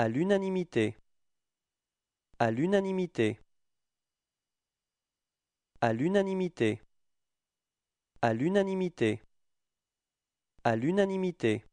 À l'unanimité. À l'unanimité. À l'unanimité. À l'unanimité. À l'unanimité.